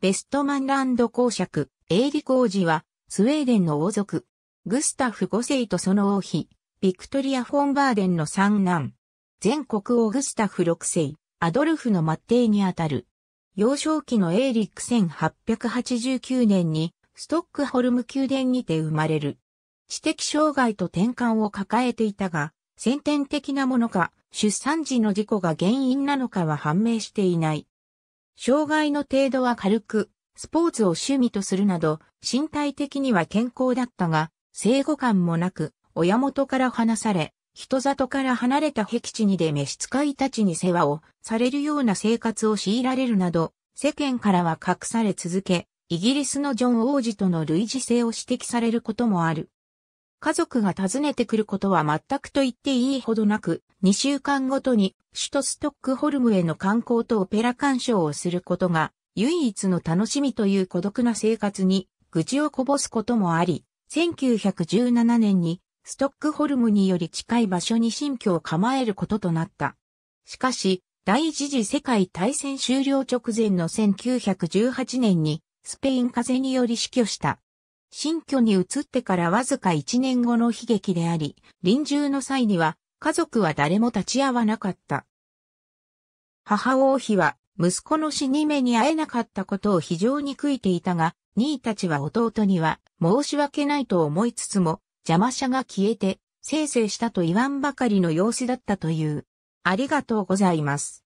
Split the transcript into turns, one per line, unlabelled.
ベストマンランド公爵、エーリコ王子は、スウェーデンの王族、グスタフ5世とその王妃、ビクトリア・フォンバーデンの三男、全国王グスタフ6世、アドルフの末帝にあたる。幼少期のエーリック1889年に、ストックホルム宮殿にて生まれる。知的障害と転換を抱えていたが、先天的なものか、出産時の事故が原因なのかは判明していない。障害の程度は軽く、スポーツを趣味とするなど、身体的には健康だったが、生後感もなく、親元から離され、人里から離れた僻地にで召使いたちに世話をされるような生活を強いられるなど、世間からは隠され続け、イギリスのジョン王子との類似性を指摘されることもある。家族が訪ねてくることは全くと言っていいほどなく、2週間ごとに首都ストックホルムへの観光とオペラ鑑賞をすることが唯一の楽しみという孤独な生活に愚痴をこぼすこともあり、1917年にストックホルムにより近い場所に新居を構えることとなった。しかし、第一次世界大戦終了直前の1918年にスペイン風邪により死去した。新居に移ってからわずか1年後の悲劇であり、臨終の際には家族は誰も立ち会わなかった。母王妃は息子の死に目に会えなかったことを非常に悔いていたが、兄たちは弟には申し訳ないと思いつつも邪魔者が消えて、せいせいしたと言わんばかりの様子だったという。ありがとうございます。